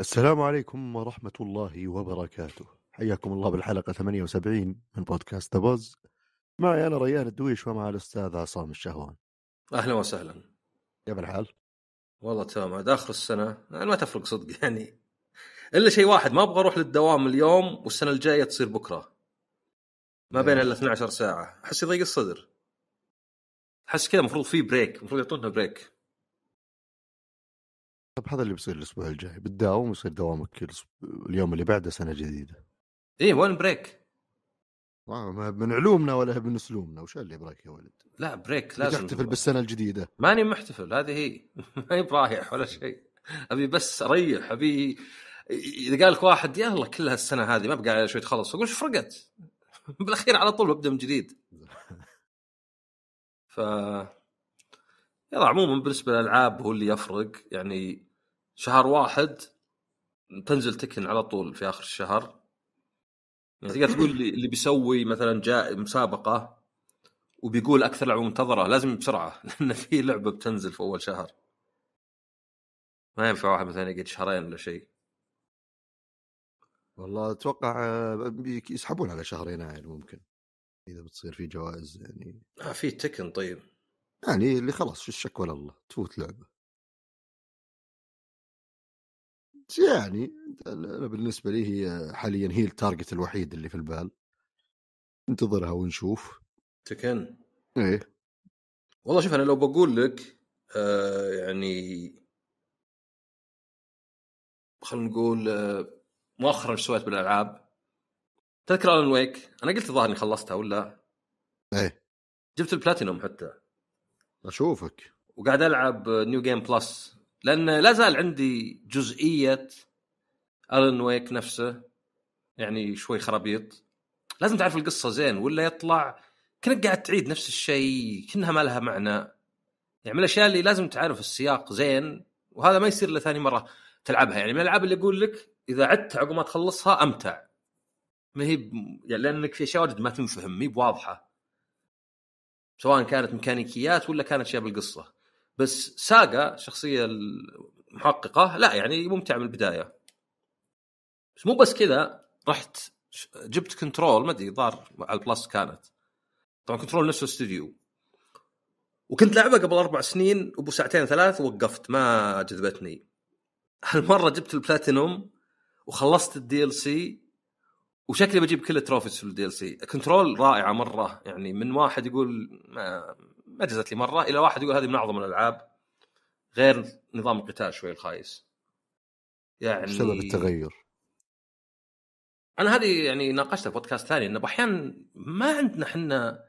السلام عليكم ورحمة الله وبركاته حياكم الله بالحلقة 78 من بودكاست بوز معي أنا ريان الدويش ومع الأستاذ عصام الشهوان أهلا وسهلا كيف الحال؟ والله تمام عاد آخر السنة ما تفرق صدق يعني إلا شيء واحد ما أبغى أروح للدوام اليوم والسنة الجاية تصير بكرة ما بين إيه. إلا 12 ساعة أحس يضيق الصدر حس كذا المفروض في بريك المفروض يعطونا بريك طب هذا اللي بيصير الاسبوع الجاي بتداوم ويصير دوامك اليوم اللي بعده سنه جديده اي وين بريك؟ ما من علومنا ولا من اسلوبنا وش اللي بريك يا ولد؟ لا بريك لازم تحتفل بالسنه الجديده ماني محتفل هذه هي ماني برايح ولا شيء ابي بس اريح ابي اذا قال لك واحد يلا كلها السنه هذه ما بقى شوي تخلص اقول ايش فرقت؟ بالاخير على طول ببدا من جديد يلا عموما بالنسبه للالعاب هو اللي يفرق يعني شهر واحد تنزل تكن على طول في اخر الشهر يعني تقدر تقول اللي بيسوي مثلا جاء مسابقه وبيقول اكثر لعبه منتظره لازم بسرعه لان في لعبه بتنزل في اول شهر ما ينفع واحد مثلا يقعد شهرين ولا شيء والله اتوقع آه، يسحبون على شهرين عين ممكن اذا بتصير في جوائز يعني اه في تكن طيب يعني اللي خلاص شو الشكوى لله تفوت لعبه يعني انا بالنسبه لي هي حاليا هي التارجت الوحيد اللي في البال انتظرها ونشوف تكن ايه والله شوف انا لو بقول لك آه يعني خلينا نقول آه مؤخرا سويت بالالعاب تذكر الون ويك انا قلت الظاهر اني خلصتها ولا ايه جبت البلاتينوم حتى اشوفك وقاعد العب نيو جيم بلس لان لا زال عندي جزئيه الون ويك نفسه يعني شوي خرابيط لازم تعرف القصه زين ولا يطلع كانك قاعد تعيد نفس الشيء كانها ما لها معنى يعني من الاشياء اللي لازم تعرف السياق زين وهذا ما يصير الا ثاني مره تلعبها يعني من الالعاب اللي اقول لك اذا عدت عقب ما تخلصها امتع ما هي يعني لانك في اشياء واجد ما تنفهم هي بواضحه سواء كانت ميكانيكيات ولا كانت اشياء بالقصه بس ساقا شخصيه المحققه لا يعني ممتع من البدايه بس مو بس كذا رحت جبت كنترول ما ادري ضار على البلس كانت طبعا كنترول نفس الاستوديو وكنت لعبه قبل اربع سنين وبو ساعتين ثلاث وقفت ما جذبتني هالمره جبت البلاتينوم وخلصت الدي ال سي وشكلي بجيب كل التروفيز في الدي سي كنترول رائعه مره يعني من واحد يقول ما ما جزت لي مره الى واحد يقول هذه من اعظم الالعاب غير نظام القتال شوي الخايس يعني سبب التغير انا هذه يعني ناقشتها في بودكاست ثاني انه احيانا ما عندنا احنا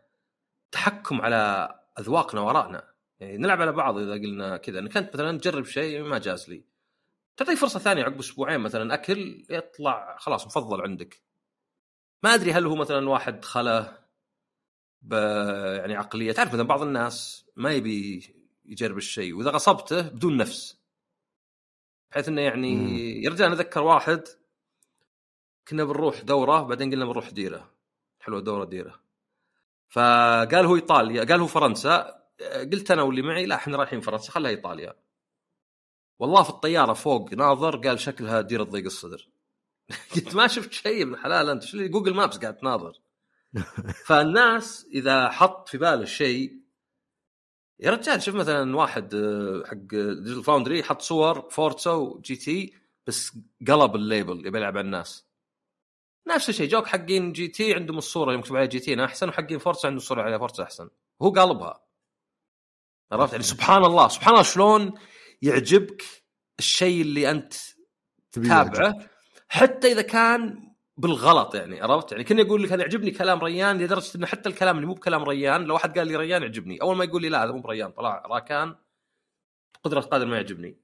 تحكم على اذواقنا وارائنا يعني نلعب على بعض اذا قلنا كذا انك انت مثلا تجرب شيء ما جاز لي تعطيه فرصه ثانيه عقب اسبوعين مثلا اكل يطلع خلاص مفضل عندك ما ادري هل هو مثلا واحد خله ب يعني عقليه تعرف مثلا بعض الناس ما يبي يجرب الشيء واذا غصبته بدون نفس بحيث انه يعني يا رجال اذكر واحد كنا بنروح دوره بعدين قلنا بنروح ديره حلوه دوره ديره فقال هو ايطاليا قال هو فرنسا قلت انا واللي معي لا احنا رايحين فرنسا خلها ايطاليا والله في الطياره فوق ناظر قال شكلها ديره ضيق الصدر قلت ما شفت شيء ابن الحلال انت شو جوجل مابس قاعد تناظر فالناس اذا حط في باله شيء يا رجال شوف مثلا واحد آه، حق ديجيتال فاوندري حط صور فورتسا وجي تي بس قلب الليبل يبي يلعب على الناس نفس الشيء جوك حقين جي تي عندهم الصوره مكتوب عليها جي تي احسن وحقين فورتسا عندهم الصوره عليها فورتسا احسن هو قالبها عرفت يعني سبحان الله سبحان الله شلون يعجبك الشيء اللي انت تتابعه حتى اذا كان بالغلط يعني عرفت يعني كني اقول لك انا يعجبني كلام ريان لدرجه انه حتى الكلام اللي مو بكلام ريان لو واحد قال لي ريان يعجبني اول ما يقول لي لا هذا مو بريان طلع راكان قدره قادر ما يعجبني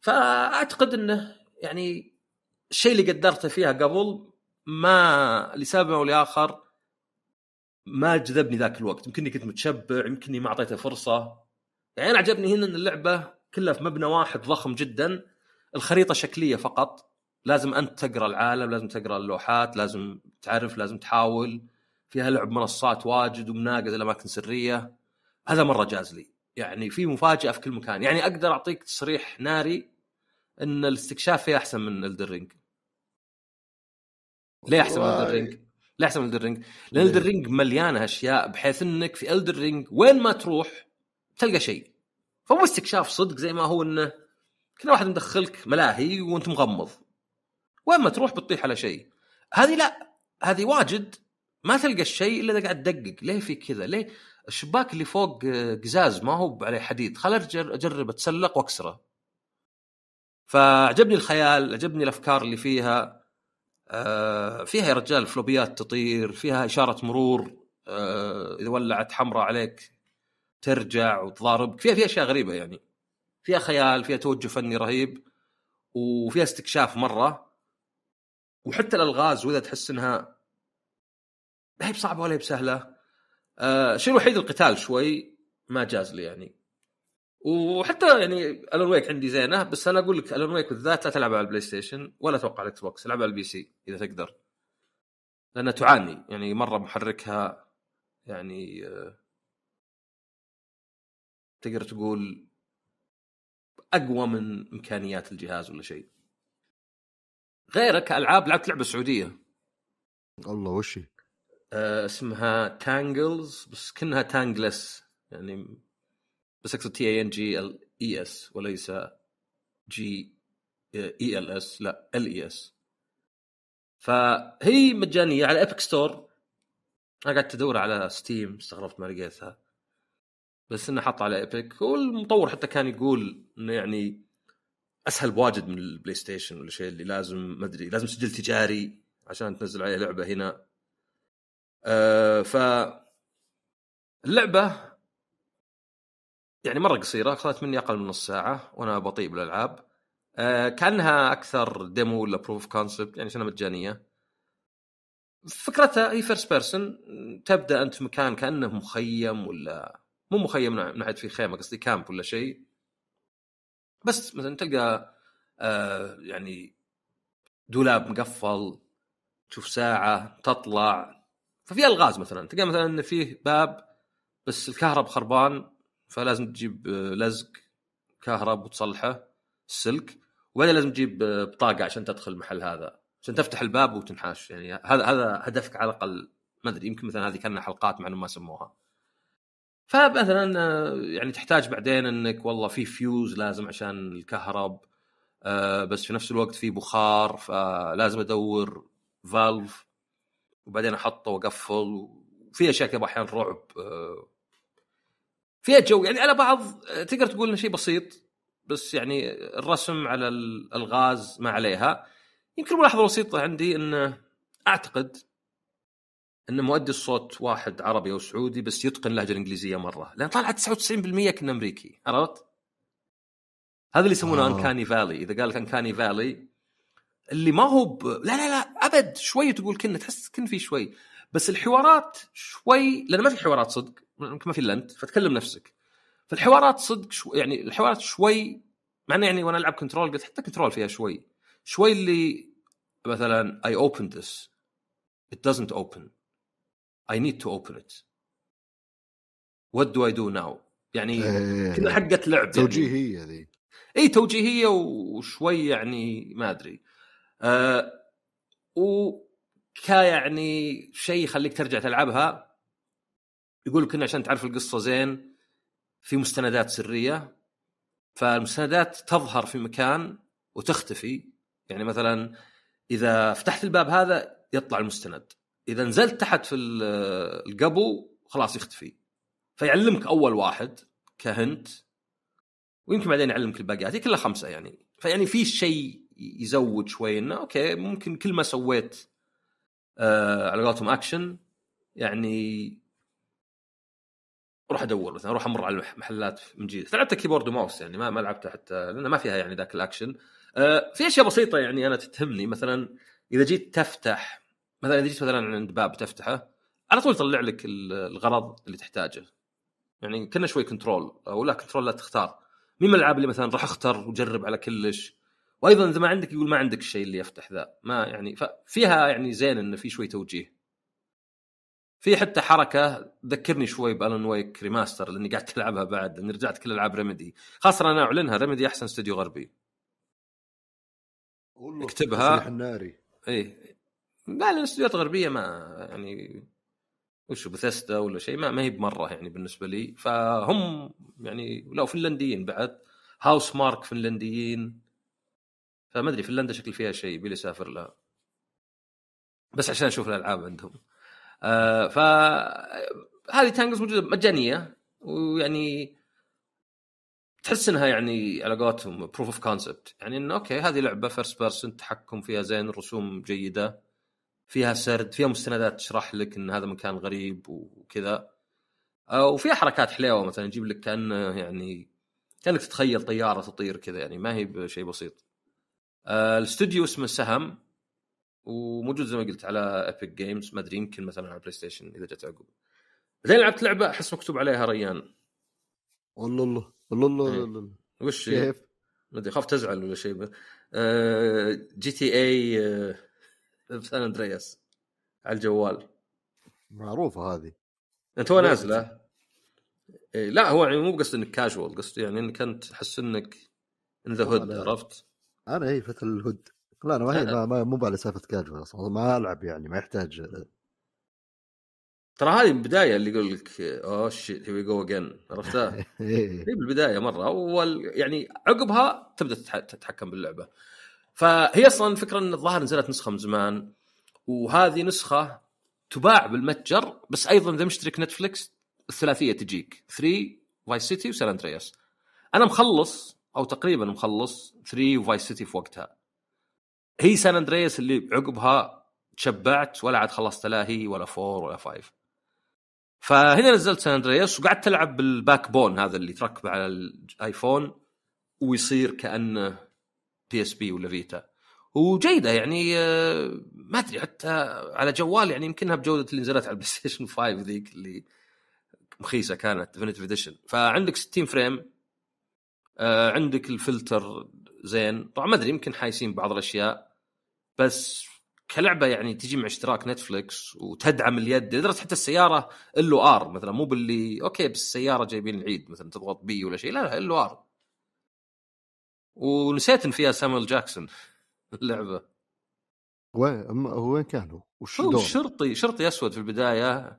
فاعتقد انه يعني الشيء اللي قدرته فيها قبل ما لسبب او لاخر ما جذبني ذاك الوقت يمكنني كنت متشبع يمكنني ما اعطيته فرصه يعني انا عجبني هنا ان اللعبه كلها في مبنى واحد ضخم جدا الخريطه شكليه فقط لازم انت تقرا العالم لازم تقرا اللوحات لازم تعرف لازم تحاول فيها لعب منصات واجد ومناقز الاماكن سريه هذا مره جاز لي يعني في مفاجاه في كل مكان يعني اقدر اعطيك تصريح ناري ان الاستكشاف فيه احسن من الدرينج ليه احسن من الدرينج ليه احسن من الدرينج لان الدرينج مليانه اشياء بحيث انك في الدرينج وين ما تروح تلقى شيء فمو استكشاف صدق زي ما هو انه كل واحد مدخلك ملاهي وانت مغمض وين ما تروح بتطيح على شيء هذه لا هذه واجد ما تلقى الشيء الا اذا قاعد تدقق ليه في كذا ليه الشباك اللي فوق آه، قزاز ما هو عليه حديد خل اجرب اتسلق واكسره فعجبني الخيال عجبني الافكار اللي فيها آه، فيها يا رجال فلوبيات تطير فيها اشاره مرور آه، اذا ولعت حمراء عليك ترجع وتضاربك فيها فيها اشياء غريبه يعني فيها خيال فيها توجه فني رهيب وفيها استكشاف مره وحتى الالغاز واذا تحس انها ما هي بصعبه ولا هي بسهله آه الوحيد القتال شوي ما جاز لي يعني وحتى يعني الون ويك عندي زينه بس انا اقول لك الون ويك بالذات لا تلعب على البلاي ستيشن ولا اتوقع على الاكس بوكس العب على البي سي اذا تقدر لانها تعاني يعني مره محركها يعني آه، تقدر تقول اقوى من امكانيات الجهاز ولا شيء غيرك العاب لعبت لعبه سعوديه الله وش آه اسمها تانجلز بس كانها تانجلس يعني بس اقصد تي اي ان جي ال اي اس وليس جي اي ال اس لا ال اي اس فهي مجانيه على ايبك ستور انا قعدت ادور على ستيم استغربت ما لقيتها بس انه حط على ايبك والمطور حتى كان يقول انه يعني اسهل بواجد من البلاي ستيشن ولا شيء اللي لازم ما ادري لازم سجل تجاري عشان تنزل عليه لعبه هنا أه ف اللعبه يعني مره قصيره اخذت مني اقل من نص ساعه وانا بطيء بالالعاب أه كانها اكثر ديمو ولا بروف كونسبت يعني شنو مجانيه فكرتها هي فيرست بيرسون تبدا انت في مكان كانه مخيم ولا مو مخيم ناحيه في خيمه قصدي كامب ولا شيء بس مثلا تلقى آه يعني دولاب مقفل تشوف ساعه تطلع ففي الغاز مثلا تلقى مثلا ان فيه باب بس الكهرب خربان فلازم تجيب آه، لزق كهرب وتصلحه السلك وبعدين لازم تجيب آه، بطاقه عشان تدخل المحل هذا عشان تفتح الباب وتنحاش يعني هذا هذا هدفك على الاقل ما ادري يمكن مثلا هذه كانها حلقات مع انه ما سموها فمثلا آه، يعني تحتاج بعدين انك والله في فيوز لازم عشان الكهرب آه، بس في نفس الوقت في بخار فلازم ادور فالف وبعدين احطه واقفل وفي اشياء كذا احيانا رعب آه، فيها جو يعني على بعض تقدر تقول انه شيء بسيط بس يعني الرسم على الغاز ما عليها يمكن ملاحظه بسيطه عندي انه اعتقد ان مؤدي الصوت واحد عربي او سعودي بس يتقن اللهجه الانجليزيه مره لان طلعت 99% كنا امريكي عرفت؟ هذا اللي يسمونه انكاني آه. فالي اذا قال لك انكاني فالي اللي ما هو ب... لا لا لا ابد شوي تقول كنا تحس كن في شوي بس الحوارات شوي لان ما في حوارات صدق ما في الا انت فتكلم نفسك فالحوارات صدق شو... يعني الحوارات شوي مع انه يعني وانا العب كنترول قلت حتى كنترول فيها شوي شوي اللي مثلا اي اوبن ذس ات دزنت اوبن I need to open it what do I do now يعني آه، كذا يعني حقة لعب يعني. توجيهية ذي اي توجيهية وشوي يعني ما ادري آه وكا يعني شيء يخليك ترجع تلعبها يقول لك عشان تعرف القصة زين في مستندات سرية فالمستندات تظهر في مكان وتختفي يعني مثلا اذا فتحت الباب هذا يطلع المستند اذا نزلت تحت في القبو خلاص يختفي فيعلمك اول واحد كهنت ويمكن بعدين يعلمك الباقيات هي كلها خمسه يعني فيعني في شيء يزود شوي انه اوكي ممكن كل ما سويت آه على قولتهم اكشن يعني اروح ادور مثلا اروح امر على المحلات من جديد لعبت كيبورد وماوس يعني ما ما لعبتها حتى لان ما فيها يعني ذاك الاكشن آه في اشياء بسيطه يعني انا تتهمني مثلا اذا جيت تفتح مثلا اذا جيت مثلا عند باب تفتحه على طول يطلع لك الغرض اللي تحتاجه يعني كنا شوي كنترول او لا كنترول لا تختار مين من الالعاب اللي مثلا راح اختار وجرب على كلش وايضا اذا ما عندك يقول ما عندك الشيء اللي يفتح ذا ما يعني فيها يعني زين انه في شوي توجيه في حتى حركه ذكرني شوي بالون ويك ريماستر لاني قاعد تلعبها بعد اني رجعت كل العاب ريميدي خاصه انا اعلنها ريميدي احسن استوديو غربي اكتبها الناري اي لا الاستديوهات الغربيه ما يعني وش بثستا ولا شيء ما, ما هي بمره يعني بالنسبه لي فهم يعني لو فنلنديين بعد هاوس مارك فنلنديين فما ادري فنلندا شكل فيها شيء بيلي سافر لها بس عشان اشوف الالعاب عندهم آه ف هذه موجوده مجانيه ويعني تحس انها يعني على قولتهم بروف اوف كونسبت يعني انه اوكي هذه لعبه فيرست بيرسون تحكم فيها زين رسوم جيده فيها سرد فيها مستندات تشرح لك ان هذا مكان غريب وكذا آه، وفيها حركات حليوه مثلا يجيب لك كانه يعني كانك تتخيل طياره تطير كذا يعني ما هي بشيء بسيط آه، الاستوديو اسمه سهم وموجود زي ما قلت على ايبك جيمز ما ادري يمكن مثلا على بلاي ستيشن اذا جت عقب زين لعبت لعبه احس مكتوب عليها ريان والله الله والله الله الله إيه. وش كيف؟ ما ادري خاف تزعل ولا شيء آه، جي تي اي في سان اندرياس على الجوال معروفه هذه انت هو نازله إيه لا هو يعني مو بقصد انك كاجوال قصدي يعني انك انت تحس انك ان ذا هود عرفت؟ انا اي فتره الهود لا انا ما هي أه. ما مو على سالفه كاجوال اصلا ما العب يعني ما يحتاج ترى هذه البدايه اللي يقول لك اوه شيت هي جو اجين عرفتها؟ إيه. هي بالبدايه مره اول يعني عقبها تبدا تتحكم باللعبه فهي اصلا الفكره ان الظاهر نزلت نسخه من زمان وهذه نسخه تباع بالمتجر بس ايضا اذا مشترك نتفلكس الثلاثيه تجيك 3 فايس سيتي وسان اندرياس انا مخلص او تقريبا مخلص 3 وفايس سيتي في وقتها هي سان اندرياس اللي عقبها تشبعت ولا عاد خلصت لا هي ولا 4 ولا 5 فهنا نزلت سان اندرياس وقعدت العب بالباك بون هذا اللي تركبه على الايفون ويصير كانه بي اس بي ولا فيتا وجيده يعني آه، ما ادري حتى على جوال يعني يمكنها بجوده اللي نزلت على البلاي ستيشن 5 ذيك اللي مخيسه كانت ديفينيتيف اديشن فعندك 60 فريم آه، عندك الفلتر زين طبعا ما ادري يمكن حايسين بعض الاشياء بس كلعبه يعني تجي مع اشتراك نتفلكس وتدعم اليد لدرجه حتى السياره ال ار مثلا مو باللي اوكي بس السياره جايبين العيد مثلا تضغط بي ولا شيء لا لا ال ار ونسيت ان فيها سامويل جاكسون اللعبه وين وين كان هو؟ وش هو شرطي شرطي اسود في البدايه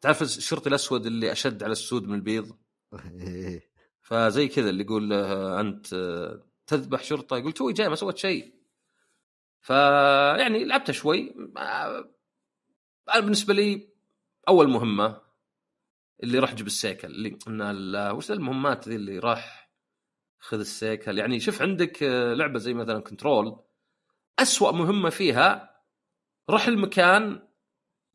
تعرف الشرطي الاسود اللي اشد على السود من البيض إيه. فزي كذا اللي يقول له آه، انت آه، تذبح شرطه يقول توي جاي ما سويت شيء فيعني لعبتها شوي آه، انا بالنسبه لي اول مهمه اللي راح جيب السيكل اللي قلنا وش المهمات ذي اللي راح خذ السيكل يعني شوف عندك آه، لعبه زي مثلا كنترول أسوأ مهمه فيها روح المكان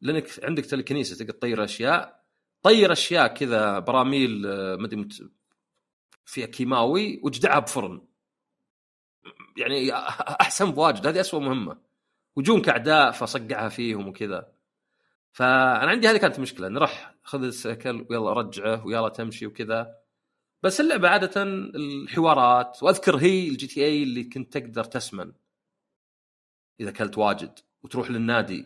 لانك عندك تلكنيسه تقدر تطير اشياء طير اشياء كذا براميل آه، مدري فيها كيماوي واجدعها بفرن يعني احسن بواجد هذه أسوأ مهمه وجونك اعداء فصقعها فيهم وكذا فانا عندي هذه كانت مشكله نروح خذ السيكل ويلا رجعه ويلا تمشي وكذا بس اللعبه عاده الحوارات واذكر هي الجي تي اي اللي كنت تقدر تسمن اذا كلت واجد وتروح للنادي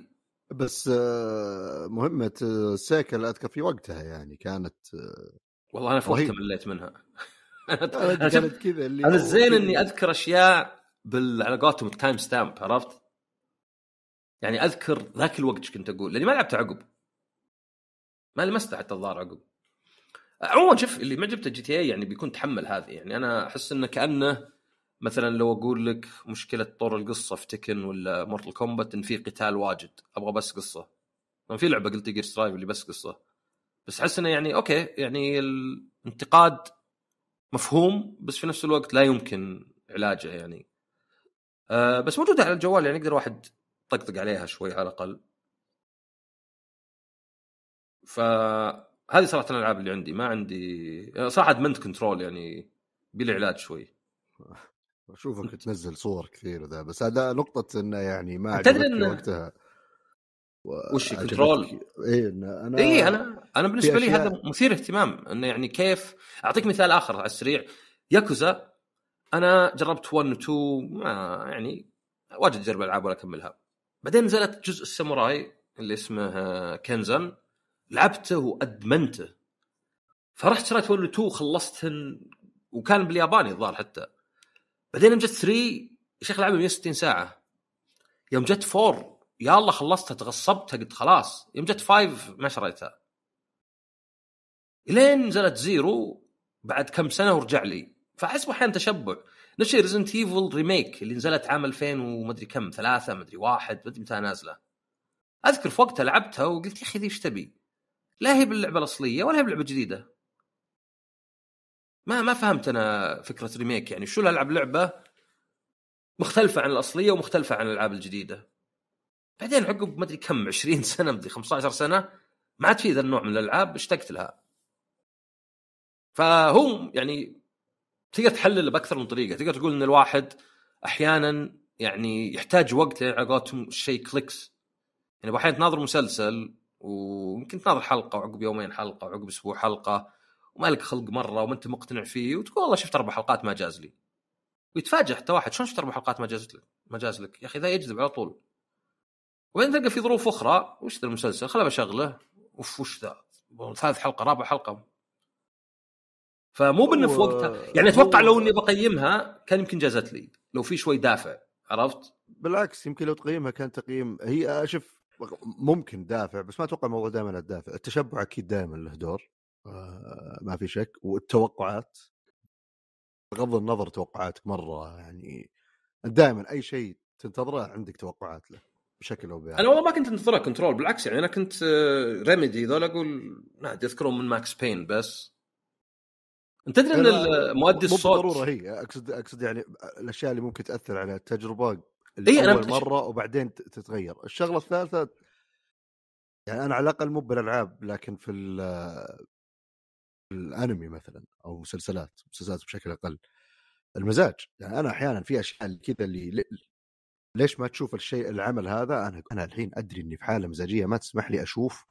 بس آه، مهمه آه، السيكل اذكر في وقتها يعني كانت آه، والله انا في وقتها مليت منها انا كانت كذا اللي انا الزين اني اذكر اشياء بال على قولتهم التايم ستامب عرفت؟ يعني اذكر ذاك الوقت كنت اقول لاني ما لعبت عقب ما لمسته حتى الظاهر عقب عموما شوف اللي ما جبته جي تي اي يعني بيكون تحمل هذه يعني انا احس انه كانه مثلا لو اقول لك مشكله طور القصه في تكن ولا مورتل كومبات ان في قتال واجد ابغى بس قصه طبعا في لعبه قلت جير سترايف اللي بس قصه بس احس انه يعني اوكي يعني الانتقاد مفهوم بس في نفس الوقت لا يمكن علاجه يعني أه بس موجوده على الجوال يعني يقدر واحد طقطق عليها شوي على الاقل ف هذه صراحه الالعاب اللي عندي ما عندي صراحه ادمنت كنترول يعني بالعلاج شوي اشوفك تنزل صور كثير وذا بس هذا نقطه انه يعني ما تدري إن... وقتها و... وش كنترول؟ اي انا اي انا انا بالنسبه لي هذا مثير اهتمام انه يعني كيف اعطيك مثال اخر على السريع ياكوزا انا جربت 1 و 2 ما يعني واجد اجرب العاب ولا اكملها بعدين نزلت جزء الساموراي اللي اسمه كنزن لعبته وادمنته فرحت شريت و 2 وخلصتهن وكان بالياباني الظاهر حتى بعدين يوم جت 3 يا شيخ لعبها 160 ساعه يوم جت 4 يا الله خلصتها تغصبتها قلت خلاص يوم جت 5 ما شريتها الين نزلت زيرو بعد كم سنه ورجع لي فاحس احيانا تشبع نفس الشيء ريزنت ايفل ريميك اللي نزلت عام 2000 ومدري كم ثلاثه مدري واحد مدري متى نازله اذكر في وقتها لعبتها وقلت يا اخي ذي ايش تبي؟ لا هي باللعبه الاصليه ولا هي بلعبه جديده ما ما فهمت انا فكره ريميك يعني شو العب لعبه مختلفه عن الاصليه ومختلفه عن الالعاب الجديده بعدين عقب ما ادري كم 20 سنه مدري 15 سنه ما عاد في ذا النوع من الالعاب اشتقت لها فهو يعني تقدر تحلل باكثر من طريقه تقدر تقول ان الواحد احيانا يعني يحتاج وقت على قولتهم الشيء كليكس يعني احيانا تناظر مسلسل ويمكن تناظر حلقه وعقب يومين حلقه وعقب اسبوع حلقه وما لك خلق مره وما انت مقتنع فيه وتقول والله شفت اربع حلقات ما جاز لي ويتفاجئ حتى واحد شلون شفت اربع حلقات ما جاز لك ما جاز لك يا اخي ذا يجذب على طول وبعدين تلقى في ظروف اخرى وش ذا المسلسل خلا بشغله اوف وش ذا ثالث حلقه رابع حلقه فمو بانه في وقتها يعني اتوقع لو اني بقيمها كان يمكن جازت لي لو في شوي دافع عرفت؟ بالعكس يمكن لو تقيمها كان تقييم هي شوف ممكن دافع بس ما اتوقع الموضوع دائما الدافع التشبع اكيد دائما له دور آه، ما في شك والتوقعات بغض النظر توقعاتك مره يعني دائما اي شيء تنتظره عندك توقعات له بشكل او باخر انا والله ما كنت انتظرها كنترول بالعكس يعني انا كنت ريميدي آه، ذول اقول ما اذكرهم من ماكس بين بس انت تدري ان مؤدي الصوت مو بالضروره هي اقصد اقصد يعني الاشياء اللي ممكن تاثر على التجربه إيه أنا مره وبعدين تتغير الشغله الثالثه يعني انا على الاقل مو بالالعاب لكن في الانمي مثلا او مسلسلات مسلسلات بشكل اقل المزاج يعني انا احيانا في اشياء كذا اللي ليش ما تشوف الشيء العمل هذا انا انا الحين ادري اني في حاله مزاجيه ما تسمح لي اشوف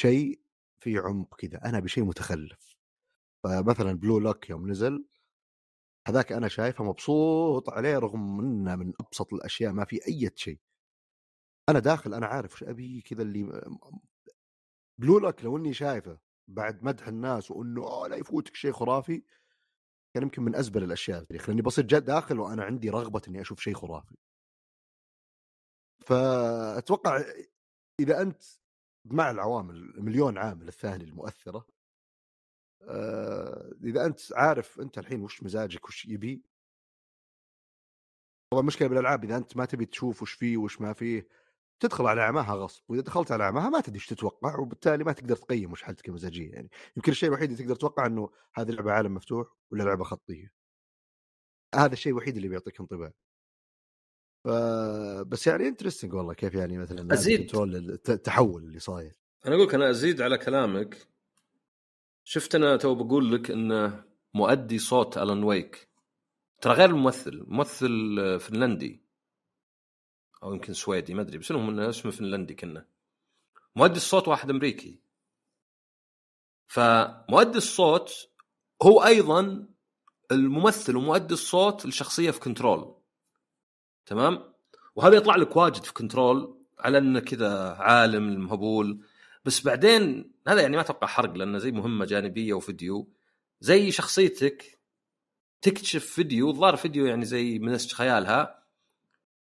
شيء في عمق كذا انا بشيء متخلف فمثلا بلو لوك يوم نزل هذاك انا شايفه مبسوط عليه رغم انه من ابسط الاشياء ما في اي شيء انا داخل انا عارف ايش ابي كذا اللي بلو لك لو اني شايفه بعد مدح الناس وانه آه، لا يفوتك شيء خرافي كان يمكن من ازبل الاشياء في التاريخ لاني بصير جد داخل وانا عندي رغبه اني اشوف شيء خرافي فاتوقع اذا انت مع العوامل مليون عامل الثاني المؤثره آه، اذا انت عارف انت الحين وش مزاجك وش يبي طبعا المشكله بالالعاب اذا انت ما تبي تشوف وش فيه وش ما فيه تدخل على اعماها غصب واذا دخلت على اعماها ما تدري ايش تتوقع وبالتالي ما تقدر تقيم وش حالتك المزاجيه يعني يمكن الشيء الوحيد اللي تقدر تتوقع انه هذه لعبه عالم مفتوح ولا لعبه خطيه هذا الشيء الوحيد اللي بيعطيك انطباع ف... بس يعني انترستنج والله كيف يعني مثلا ازيد التحول اللي صاير انا اقول انا ازيد على كلامك شفت انا تو بقول لك انه مؤدي صوت الان ويك ترى غير الممثل ممثل آه، فنلندي او يمكن سويدي ما ادري بس المهم انه اسمه فنلندي كنا مؤدي الصوت واحد امريكي فمؤدي الصوت هو ايضا الممثل ومؤدي الصوت الشخصيه في كنترول تمام وهذا يطلع لك واجد في كنترول على انه كذا عالم المهبول بس بعدين هذا يعني ما اتوقع حرق لانه زي مهمه جانبيه وفيديو زي شخصيتك تكتشف فيديو الظاهر فيديو يعني زي من خيالها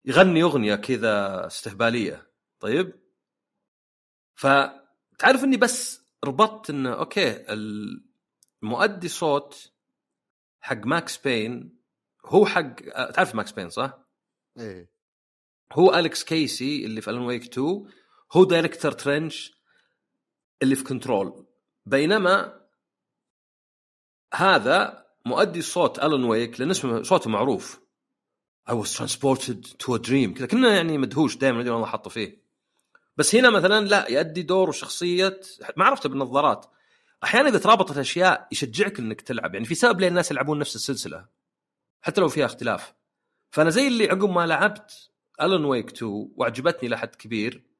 يغني اغنيه كذا استهباليه طيب فتعرف اني بس ربطت انه اوكي المؤدي صوت حق ماكس بين هو حق تعرف ماكس بين صح؟ ايه هو الكس كيسي اللي في الون ويك 2 هو دايركتر ترنش اللي في كنترول بينما هذا مؤدي صوت الون ويك لان اسمه صوته معروف I was transported to a dream كذا كنا يعني مدهوش دائما ادري والله حاطه فيه بس هنا مثلا لا يؤدي دور وشخصيه ما عرفته بالنظارات احيانا اذا ترابطت اشياء يشجعك انك تلعب يعني في سبب ليه الناس يلعبون نفس السلسله حتى لو فيها اختلاف فانا زي اللي عقب ما لعبت الون ويك 2 وعجبتني لحد كبير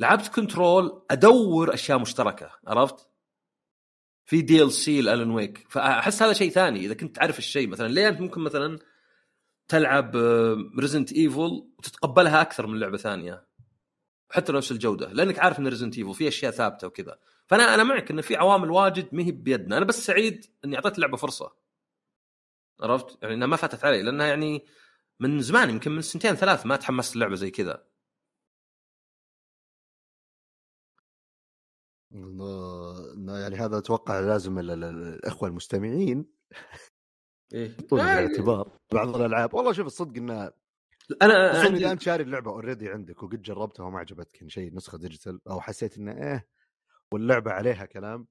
لعبت كنترول ادور اشياء مشتركه عرفت؟ في دي ال سي لالن ويك فاحس هذا شيء ثاني اذا كنت تعرف الشيء مثلا ليه انت ممكن مثلا تلعب ريزنت آه، ايفل وتتقبلها اكثر من لعبه ثانيه حتى نفس الجوده لانك عارف ان ريزنت ايفل في اشياء ثابته وكذا فانا انا معك ان في عوامل واجد ما هي بيدنا انا بس سعيد اني اعطيت اللعبه فرصه عرفت يعني انها ما فاتت علي لانها يعني من زمان يمكن من سنتين ثلاث ما تحمست اللعبه زي كذا الله يعني هذا اتوقع لازم الاخوه المستمعين ايه الاعتبار يعني بعض الالعاب والله شوف الصدق انها انا عندي اذا انت شاري اللعبه اوريدي عندك وقد جربتها وما عجبتك إن يعني شيء نسخه ديجيتال او حسيت انه ايه واللعبه عليها كلام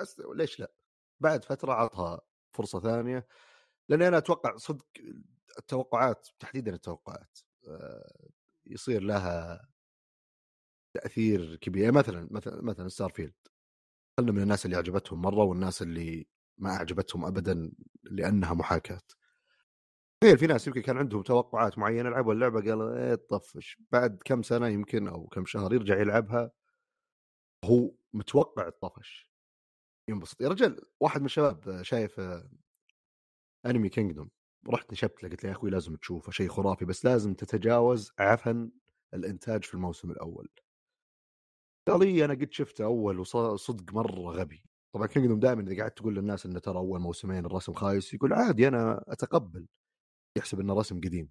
بس ليش لا؟ بعد فتره عطها فرصه ثانيه لاني انا اتوقع صدق التوقعات تحديدا التوقعات آه، يصير لها تاثير كبير مثلا مثلا مثلا ستار فيلد خلنا من الناس اللي اعجبتهم مره والناس اللي ما اعجبتهم ابدا لانها محاكاه تخيل في ناس يمكن كان عندهم توقعات معينه لعبوا اللعبه قالوا ايه طفش بعد كم سنه يمكن او كم شهر يرجع يلعبها هو متوقع الطفش ينبسط يا رجل واحد من الشباب شايف انمي كينجدوم رحت نشبت له قلت له يا اخوي لازم تشوفه شيء خرافي بس لازم تتجاوز عفن الانتاج في الموسم الاول قضية انا قد شفته اول وصدق مره غبي طبعا كينجدوم دائما اذا قعدت تقول للناس انه ترى اول موسمين الرسم خايس يقول عادي انا اتقبل يحسب انه رسم قديم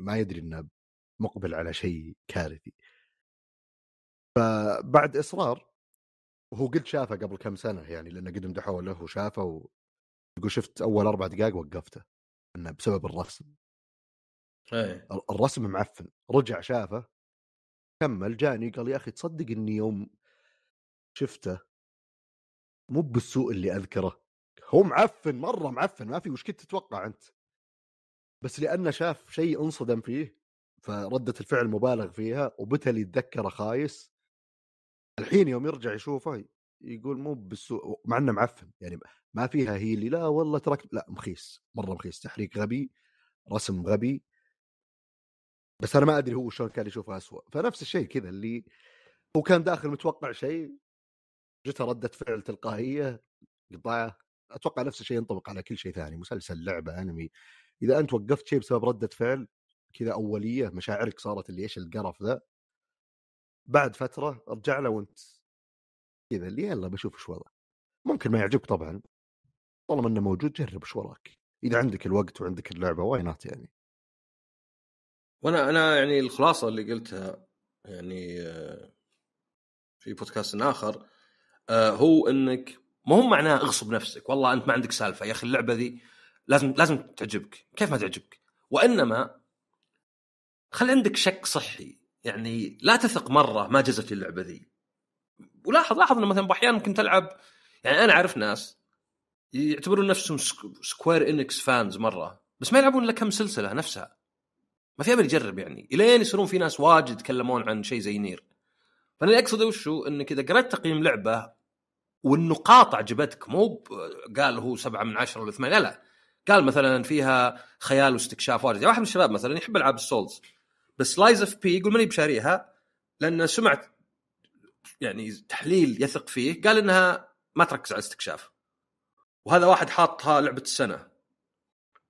ما يدري انه مقبل على شيء كارثي فبعد اصرار هو قد شافه قبل كم سنه يعني لانه قد مدحوه له وشافه يقول شفت اول اربع دقائق وقفته انه بسبب الرسم أي. الرسم معفن رجع شافه كمل جاني قال يا اخي تصدق اني يوم شفته مو بالسوء اللي اذكره هو معفن مره معفن ما في وش كنت تتوقع انت بس لانه شاف شيء انصدم فيه فردة الفعل مبالغ فيها وبتل يتذكره خايس الحين يوم يرجع يشوفه يقول مو بالسوء مع انه معفن يعني ما فيها هي اللي لا والله تركت لا مخيس مره مخيس تحريك غبي رسم غبي بس انا ما ادري هو شلون كان يشوفها اسوء فنفس الشيء كذا اللي هو كان داخل متوقع شيء جته رده فعل تلقائيه قطعه اتوقع نفس الشيء ينطبق على كل شيء ثاني مسلسل لعبه انمي اذا انت وقفت شيء بسبب رده فعل كذا اوليه مشاعرك صارت اللي ايش القرف ذا بعد فتره ارجع له وانت كذا اللي يلا بشوف ايش وضعه ممكن ما يعجبك طبعا طالما انه موجود جرب ايش وراك اذا عندك الوقت وعندك اللعبه واي نوت يعني وانا انا يعني الخلاصه اللي قلتها يعني آه، في بودكاست اخر آه، هو انك ما هو معناه اغصب نفسك والله انت ما عندك سالفه يا اخي اللعبه ذي لازم لازم تعجبك كيف ما تعجبك وانما خل عندك شك صحي يعني لا تثق مره ما جزت اللعبه ذي ولاحظ لاحظ انه مثلا احيانا ممكن تلعب يعني انا اعرف ناس يعتبرون نفسهم سكوير انكس فانز مره بس ما يلعبون الا كم سلسله نفسها ما في امل يجرب يعني الين يصيرون في ناس واجد يتكلمون عن شيء زي نير فانا اللي اقصده وشو انك اذا قريت تقييم لعبه والنقاط عجبتك مو قال هو سبعة من عشرة ولا ثمانية لا لا قال مثلا فيها خيال واستكشاف واجد يعني واحد من الشباب مثلا يحب العاب السولز بس لايز اوف بي يقول ماني بشاريها لان سمعت يعني تحليل يثق فيه قال انها ما تركز على الاستكشاف وهذا واحد حاطها لعبه السنه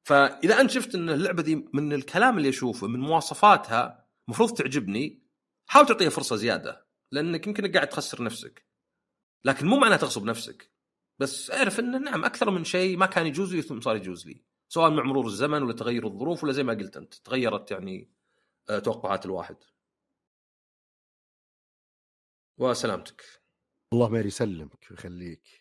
فاذا انت شفت ان اللعبه دي من الكلام اللي اشوفه من مواصفاتها المفروض تعجبني حاول تعطيها فرصه زياده لانك يمكن قاعد تخسر نفسك لكن مو معناه تغصب نفسك بس اعرف انه نعم اكثر من شيء ما كان يجوز لي ثم صار يجوز لي سواء مع مرور الزمن ولا تغير الظروف ولا زي ما قلت انت تغيرت يعني آه، توقعات الواحد وسلامتك الله ما يسلمك ويخليك